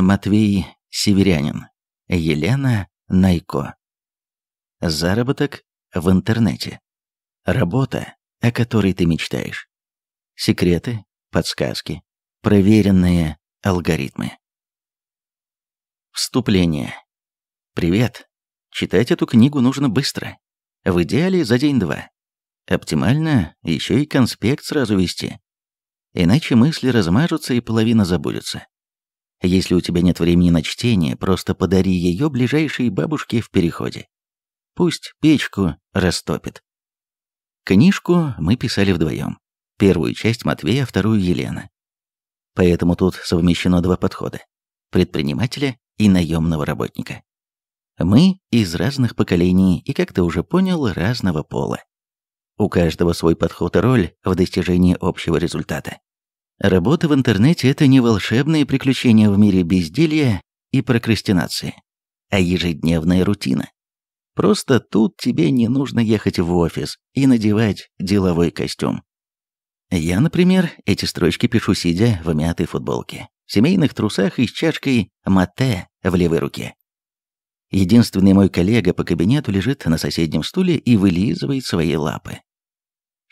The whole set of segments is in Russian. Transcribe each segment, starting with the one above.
Матвей Северянин, Елена Найко. Заработок в интернете. Работа, о которой ты мечтаешь. Секреты, подсказки, проверенные алгоритмы. Вступление. Привет. Читать эту книгу нужно быстро. В идеале за день-два. Оптимально еще и конспект сразу вести. Иначе мысли размажутся и половина забудется. Если у тебя нет времени на чтение, просто подари ее ближайшей бабушке в переходе. Пусть печку растопит. Книжку мы писали вдвоем. Первую часть Матвея, вторую Елена. Поэтому тут совмещено два подхода – предпринимателя и наемного работника. Мы из разных поколений и, как ты уже понял, разного пола. У каждого свой подход и роль в достижении общего результата. Работа в интернете – это не волшебные приключения в мире безделья и прокрастинации, а ежедневная рутина. Просто тут тебе не нужно ехать в офис и надевать деловой костюм. Я, например, эти строчки пишу сидя в мятой футболке, в семейных трусах и с чашкой мате в левой руке. Единственный мой коллега по кабинету лежит на соседнем стуле и вылизывает свои лапы.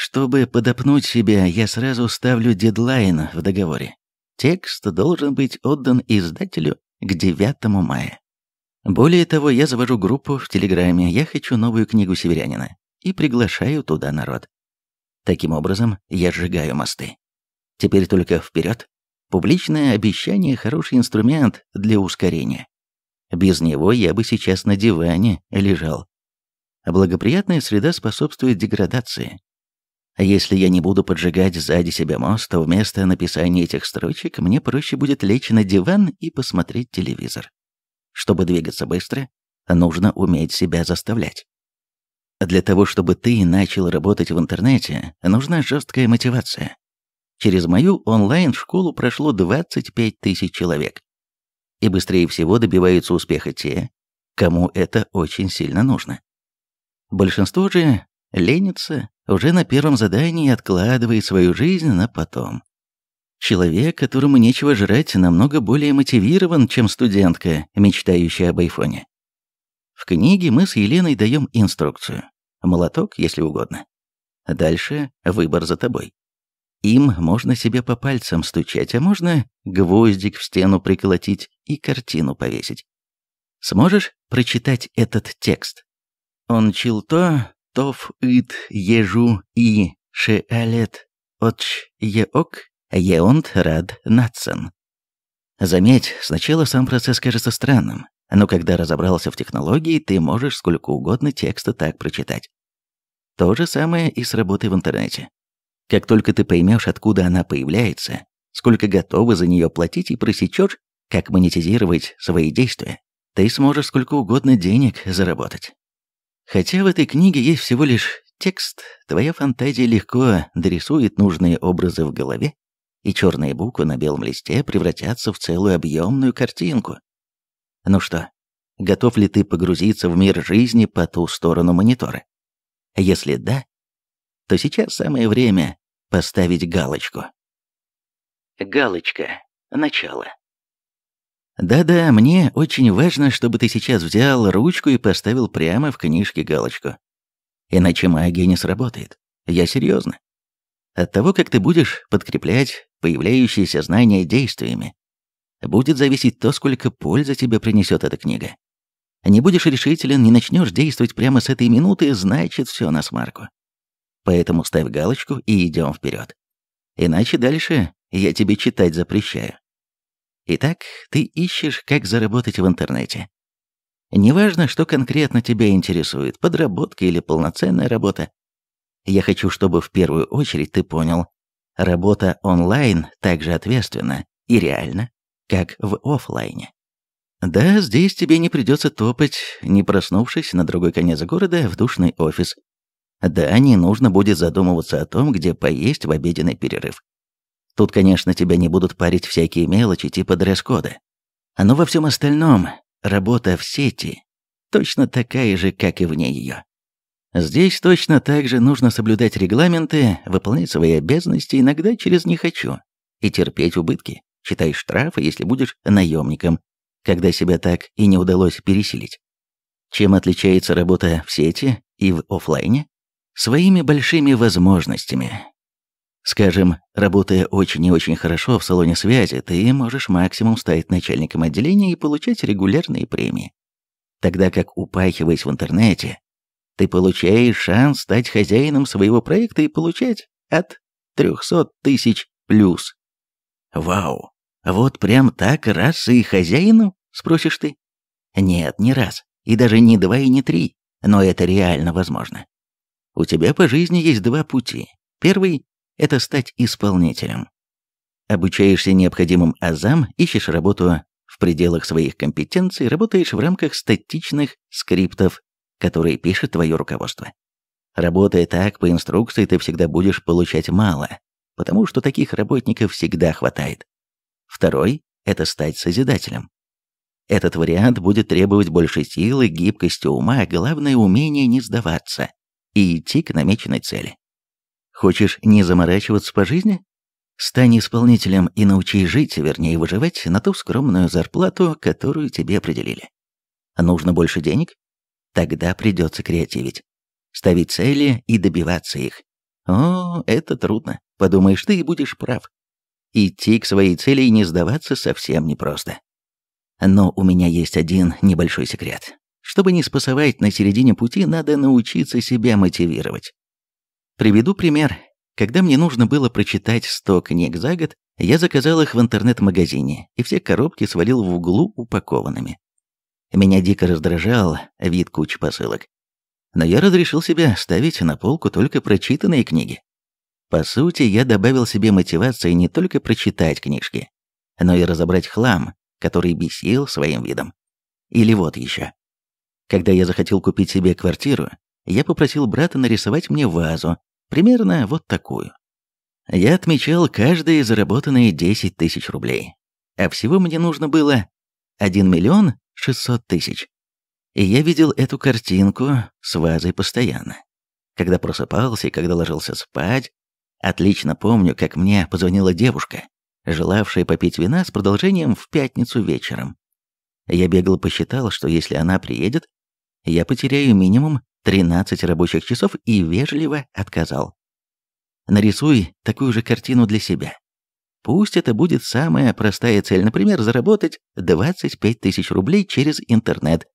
Чтобы подопнуть себя, я сразу ставлю дедлайн в договоре. Текст должен быть отдан издателю к 9 мая. Более того, я завожу группу в Телеграме «Я хочу новую книгу северянина» и приглашаю туда народ. Таким образом, я сжигаю мосты. Теперь только вперед. Публичное обещание – хороший инструмент для ускорения. Без него я бы сейчас на диване лежал. Благоприятная среда способствует деградации. А если я не буду поджигать сзади себя мост, то а вместо написания этих строчек мне проще будет лечь на диван и посмотреть телевизор. Чтобы двигаться быстро, нужно уметь себя заставлять. Для того, чтобы ты начал работать в интернете, нужна жесткая мотивация. Через мою онлайн-школу прошло 25 тысяч человек. И быстрее всего добиваются успеха те, кому это очень сильно нужно. Большинство же ленится уже на первом задании откладывает свою жизнь на потом. Человек, которому нечего жрать, намного более мотивирован, чем студентка, мечтающая об айфоне. В книге мы с Еленой даем инструкцию. Молоток, если угодно. Дальше выбор за тобой. Им можно себе по пальцам стучать, а можно гвоздик в стену приколотить и картину повесить. Сможешь прочитать этот текст? Он чил то, тов ит ежу и шеалет отч еок еонт рад нацен. Заметь, сначала сам процесс кажется странным, но когда разобрался в технологии, ты можешь сколько угодно текста так прочитать. То же самое и с работой в интернете. Как только ты поймешь, откуда она появляется, сколько готовы за нее платить и просечешь, как монетизировать свои действия, ты сможешь сколько угодно денег заработать. Хотя в этой книге есть всего лишь текст, твоя фантазия легко дорисует нужные образы в голове, и черные буквы на белом листе превратятся в целую объемную картинку. Ну что, готов ли ты погрузиться в мир жизни по ту сторону монитора? Если да, то сейчас самое время поставить галочку. Галочка. Начало. Да-да, мне очень важно, чтобы ты сейчас взял ручку и поставил прямо в книжке галочку. Иначе магия не сработает. Я серьезно. От того, как ты будешь подкреплять появляющиеся знания действиями, будет зависеть то, сколько пользы тебе принесет эта книга. Не будешь решителен, не начнешь действовать прямо с этой минуты, значит, все на смарку. Поэтому ставь галочку и идем вперед. Иначе дальше я тебе читать запрещаю. Итак, ты ищешь, как заработать в интернете. Неважно, что конкретно тебя интересует, подработка или полноценная работа. Я хочу, чтобы в первую очередь ты понял, работа онлайн так же ответственна и реальна, как в офлайне. Да, здесь тебе не придется топать, не проснувшись на другой конец города в душный офис. Да, не нужно будет задумываться о том, где поесть в обеденный перерыв. Тут, конечно, тебя не будут парить всякие мелочи типа дресс-кода. Но ну, во всем остальном работа в сети точно такая же, как и вне ее. Здесь точно так же нужно соблюдать регламенты, выполнять свои обязанности иногда через «не хочу» и терпеть убытки, считай штрафы, если будешь наемником, когда себя так и не удалось переселить. Чем отличается работа в сети и в офлайне? Своими большими возможностями, Скажем, работая очень и очень хорошо в салоне связи, ты можешь максимум стать начальником отделения и получать регулярные премии. Тогда как упахиваясь в интернете, ты получаешь шанс стать хозяином своего проекта и получать от 300 тысяч плюс. Вау, вот прям так раз и хозяину, спросишь ты? Нет, не раз, и даже не два и не три, но это реально возможно. У тебя по жизни есть два пути. Первый это стать исполнителем. Обучаешься необходимым азам, ищешь работу в пределах своих компетенций, работаешь в рамках статичных скриптов, которые пишет твое руководство. Работая так, по инструкции ты всегда будешь получать мало, потому что таких работников всегда хватает. Второй – это стать созидателем. Этот вариант будет требовать больше силы, гибкости ума, а главное – умение не сдаваться и идти к намеченной цели. Хочешь не заморачиваться по жизни? Стань исполнителем и научи жить, вернее выживать, на ту скромную зарплату, которую тебе определили. Нужно больше денег? Тогда придется креативить. Ставить цели и добиваться их. О, это трудно. Подумаешь ты и будешь прав. Идти к своей цели и не сдаваться совсем непросто. Но у меня есть один небольшой секрет. Чтобы не спасовать на середине пути, надо научиться себя мотивировать. Приведу пример. Когда мне нужно было прочитать 100 книг за год, я заказал их в интернет-магазине и все коробки свалил в углу упакованными. Меня дико раздражал вид кучи посылок. Но я разрешил себе ставить на полку только прочитанные книги. По сути, я добавил себе мотивации не только прочитать книжки, но и разобрать хлам, который бесил своим видом. Или вот еще. Когда я захотел купить себе квартиру, я попросил брата нарисовать мне вазу, Примерно вот такую. Я отмечал каждые заработанные 10 тысяч рублей. А всего мне нужно было 1 миллион 600 тысяч. И я видел эту картинку с вазой постоянно. Когда просыпался и когда ложился спать, отлично помню, как мне позвонила девушка, желавшая попить вина с продолжением в пятницу вечером. Я бегло посчитал, что если она приедет, я потеряю минимум 13 рабочих часов и вежливо отказал. Нарисуй такую же картину для себя. Пусть это будет самая простая цель, например, заработать 25 тысяч рублей через интернет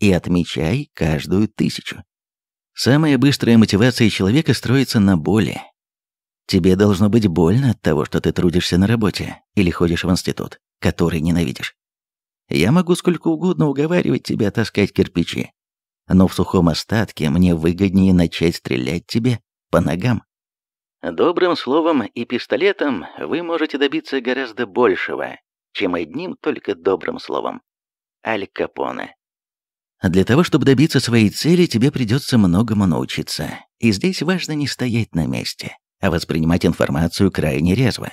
и отмечай каждую тысячу. Самая быстрая мотивация человека строится на боли. Тебе должно быть больно от того, что ты трудишься на работе или ходишь в институт, который ненавидишь. Я могу сколько угодно уговаривать тебя таскать кирпичи, но в сухом остатке мне выгоднее начать стрелять тебе по ногам. Добрым словом и пистолетом вы можете добиться гораздо большего, чем одним только добрым словом. Аль Капоне. А для того, чтобы добиться своей цели, тебе придется многому научиться. И здесь важно не стоять на месте, а воспринимать информацию крайне резво.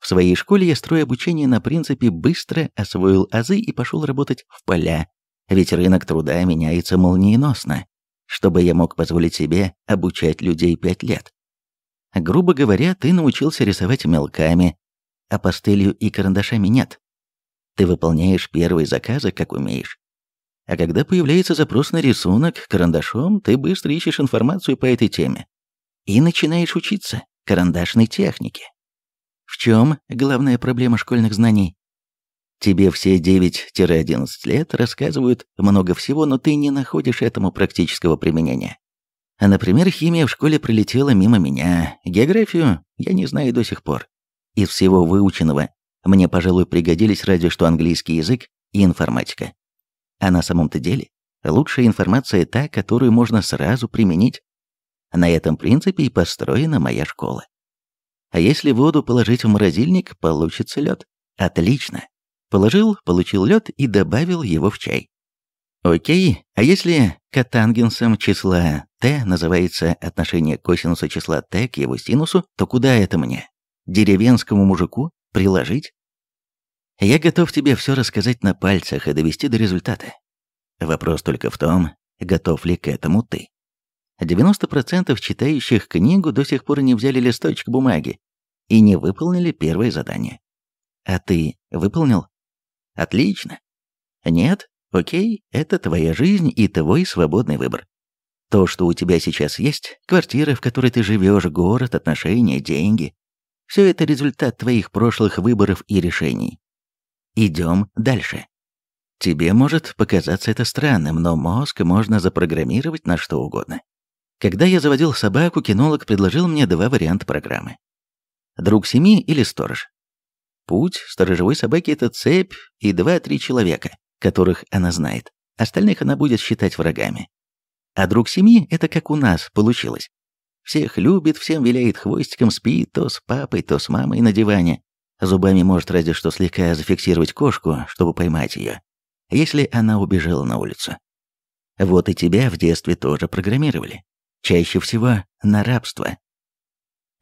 В своей школе я, строя обучение на принципе, быстро освоил азы и пошел работать в поля, ведь рынок труда меняется молниеносно, чтобы я мог позволить себе обучать людей пять лет. Грубо говоря, ты научился рисовать мелками, а пастылью и карандашами нет. Ты выполняешь первые заказы, как умеешь. А когда появляется запрос на рисунок карандашом, ты быстро ищешь информацию по этой теме. И начинаешь учиться карандашной технике. В чем главная проблема школьных знаний? Тебе все 9-11 лет рассказывают много всего, но ты не находишь этому практического применения. А, например, химия в школе прилетела мимо меня, географию я не знаю до сих пор. Из всего выученного мне, пожалуй, пригодились разве что английский язык и информатика. А на самом-то деле, лучшая информация та, которую можно сразу применить. На этом принципе и построена моя школа. А если воду положить в морозильник, получится лед. Отлично. Положил, получил лед и добавил его в чай. Окей, а если катангенсом числа t называется отношение косинуса числа t к его синусу, то куда это мне? Деревенскому мужику приложить? Я готов тебе все рассказать на пальцах и довести до результата. Вопрос только в том, готов ли к этому ты. 90% читающих книгу до сих пор не взяли листочек бумаги и не выполнили первое задание. А ты выполнил? Отлично. Нет, окей, это твоя жизнь и твой свободный выбор. То, что у тебя сейчас есть, квартира, в которой ты живешь, город, отношения, деньги, все это результат твоих прошлых выборов и решений. Идем дальше. Тебе может показаться это странным, но мозг можно запрограммировать на что угодно. Когда я заводил собаку, кинолог предложил мне два варианта программы. Друг семьи или сторож. Путь сторожевой собаки – это цепь и два-три человека, которых она знает. Остальных она будет считать врагами. А друг семьи – это как у нас получилось. Всех любит, всем виляет хвостиком, спит то с папой, то с мамой на диване. Зубами может разве что слегка зафиксировать кошку, чтобы поймать ее, если она убежала на улицу. Вот и тебя в детстве тоже программировали. Чаще всего на рабство.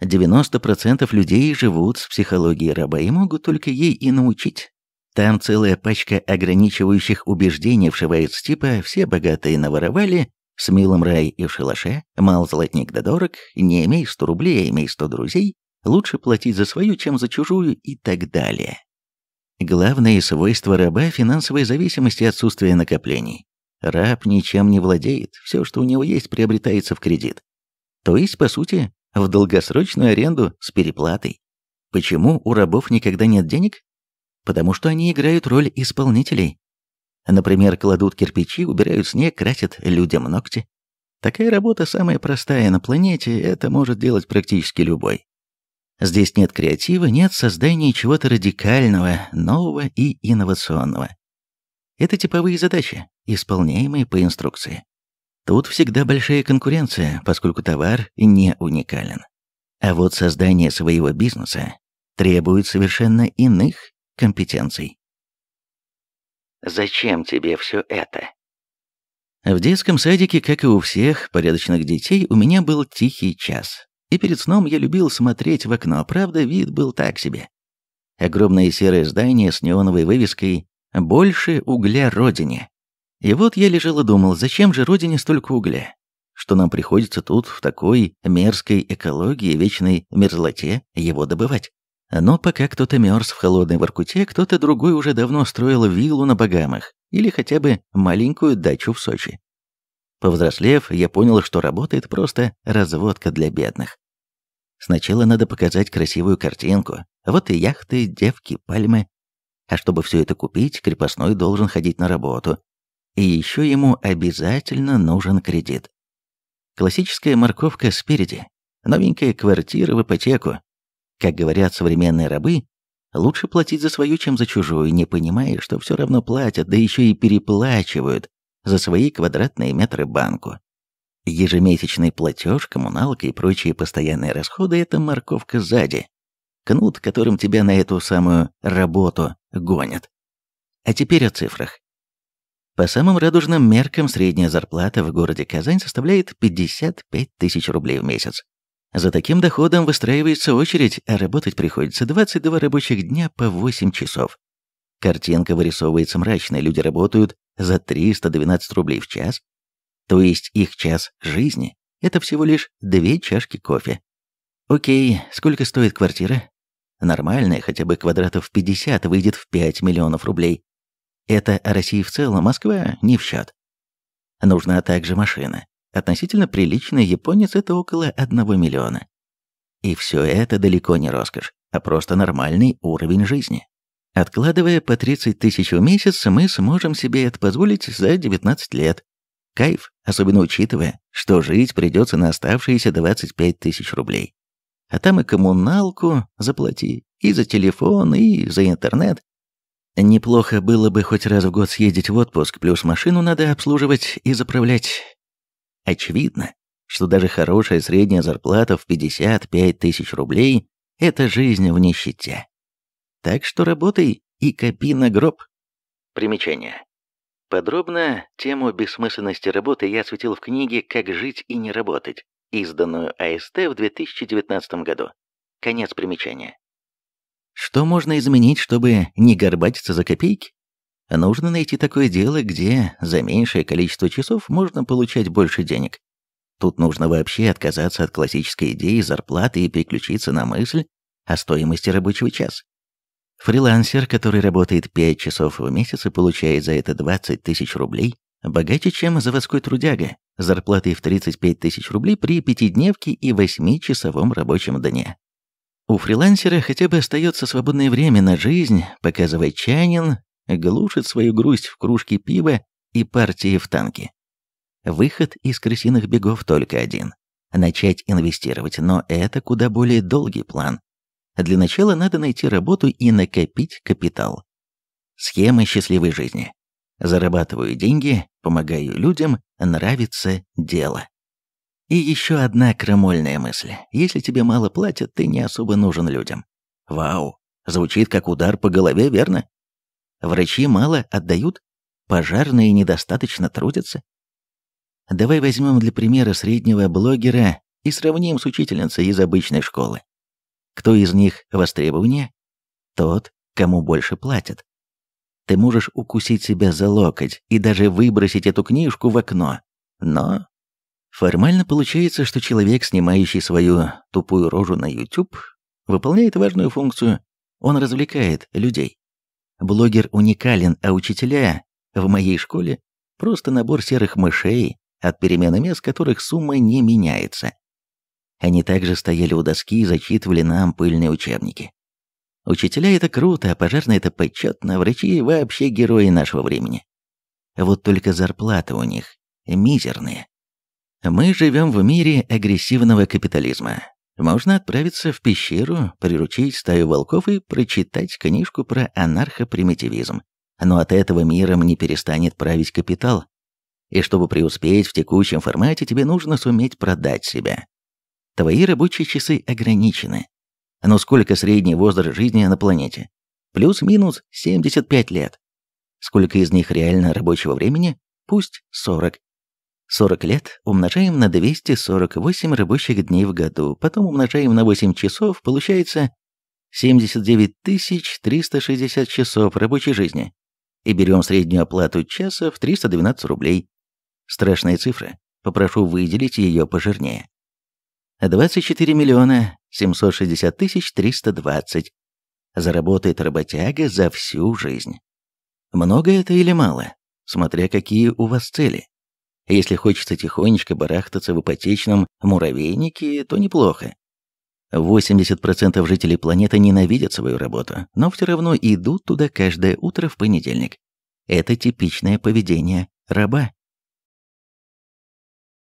90% людей живут с психологией раба и могут только ей и научить. Там целая пачка ограничивающих убеждений вшивается типа «все богатые наворовали», «с милым рай и в шалаше», «мал золотник да дорог», «не имей 100 рублей, а имей 100 друзей», «лучше платить за свою, чем за чужую» и так далее. Главное свойство раба – финансовой зависимости отсутствие накоплений. Раб ничем не владеет, все, что у него есть, приобретается в кредит. То есть, по сути, в долгосрочную аренду с переплатой. Почему у рабов никогда нет денег? Потому что они играют роль исполнителей. Например, кладут кирпичи, убирают снег, красят людям ногти. Такая работа самая простая на планете, это может делать практически любой. Здесь нет креатива, нет создания чего-то радикального, нового и инновационного. Это типовые задачи, исполняемые по инструкции. Тут всегда большая конкуренция, поскольку товар не уникален. А вот создание своего бизнеса требует совершенно иных компетенций. Зачем тебе все это? В детском садике, как и у всех порядочных детей, у меня был тихий час. И перед сном я любил смотреть в окно, а правда, вид был так себе. Огромное серое здание с неоновой вывеской «Больше угля Родине» И вот я лежал и думал, зачем же родине столько угля? Что нам приходится тут, в такой мерзкой экологии, вечной мерзлоте, его добывать? Но пока кто-то мерз в холодной Воркуте, кто-то другой уже давно строил виллу на Багамах или хотя бы маленькую дачу в Сочи. Повзрослев, я понял, что работает просто разводка для бедных. Сначала надо показать красивую картинку. Вот и яхты, девки, пальмы. А чтобы все это купить, крепостной должен ходить на работу, и еще ему обязательно нужен кредит. Классическая морковка спереди, новенькая квартира в ипотеку. Как говорят современные рабы, лучше платить за свою, чем за чужую, не понимая, что все равно платят, да еще и переплачивают за свои квадратные метры банку. Ежемесячный платеж, коммуналка и прочие постоянные расходы – это морковка сзади. Кнут, которым тебя на эту самую работу гонят. А теперь о цифрах. По самым радужным меркам средняя зарплата в городе Казань составляет 55 тысяч рублей в месяц. За таким доходом выстраивается очередь, а работать приходится 22 рабочих дня по 8 часов. Картинка вырисовывается мрачная, люди работают за 312 рублей в час, то есть их час жизни – это всего лишь две чашки кофе. Окей, сколько стоит квартира? Нормальная, хотя бы квадратов 50, выйдет в 5 миллионов рублей. Это о России в целом, Москва не в счет. Нужна также машина. Относительно приличная японец – это около 1 миллиона. И все это далеко не роскошь, а просто нормальный уровень жизни. Откладывая по 30 тысяч в месяц, мы сможем себе это позволить за 19 лет. Кайф, особенно учитывая, что жить придется на оставшиеся 25 тысяч рублей. А там и коммуналку заплати, и за телефон, и за интернет, Неплохо было бы хоть раз в год съездить в отпуск, плюс машину надо обслуживать и заправлять. Очевидно, что даже хорошая средняя зарплата в 55 тысяч рублей – это жизнь в нищете. Так что работай и копи на гроб. Примечание. Подробно тему бессмысленности работы я осветил в книге «Как жить и не работать», изданную АСТ в 2019 году. Конец примечания. Что можно изменить, чтобы не горбатиться за копейки? Нужно найти такое дело, где за меньшее количество часов можно получать больше денег. Тут нужно вообще отказаться от классической идеи зарплаты и переключиться на мысль о стоимости рабочего часа. Фрилансер, который работает 5 часов в месяц и получает за это 20 тысяч рублей, богаче, чем заводской трудяга, зарплатой в 35 тысяч рублей при пятидневке и восьмичасовом рабочем дне. У фрилансера хотя бы остается свободное время на жизнь, пока заводчанин глушит свою грусть в кружке пива и партии в танке. Выход из крысиных бегов только один – начать инвестировать, но это куда более долгий план. Для начала надо найти работу и накопить капитал. Схема счастливой жизни. Зарабатываю деньги, помогаю людям, нравится дело. И еще одна крамольная мысль. Если тебе мало платят, ты не особо нужен людям. Вау, звучит как удар по голове, верно? Врачи мало отдают? Пожарные недостаточно трудятся? Давай возьмем для примера среднего блогера и сравним с учительницей из обычной школы. Кто из них востребование? Тот, кому больше платят. Ты можешь укусить себя за локоть и даже выбросить эту книжку в окно, но Формально получается, что человек, снимающий свою тупую рожу на YouTube, выполняет важную функцию. Он развлекает людей. Блогер уникален, а учителя в моей школе просто набор серых мышей, от перемены мест которых сумма не меняется. Они также стояли у доски и зачитывали нам пыльные учебники. Учителя — это круто, а пожарные — это почетно, врачи — вообще герои нашего времени. Вот только зарплаты у них мизерные. Мы живем в мире агрессивного капитализма. Можно отправиться в пещеру, приручить стаю волков и прочитать книжку про анархопримитивизм. Но от этого миром не перестанет править капитал. И чтобы преуспеть в текущем формате, тебе нужно суметь продать себя. Твои рабочие часы ограничены. Но сколько средний возраст жизни на планете? Плюс-минус 75 лет. Сколько из них реально рабочего времени? Пусть 40. 40 лет умножаем на 248 рабочих дней в году, потом умножаем на 8 часов, получается 79 360 часов рабочей жизни. И берем среднюю оплату часа в 312 рублей. Страшная цифра. Попрошу выделить ее пожирнее. 24 миллиона 760 тысяч 320. Заработает работяга за всю жизнь. Много это или мало? Смотря какие у вас цели. Если хочется тихонечко барахтаться в ипотечном муравейнике, то неплохо. 80% жителей планеты ненавидят свою работу, но все равно идут туда каждое утро в понедельник. Это типичное поведение раба.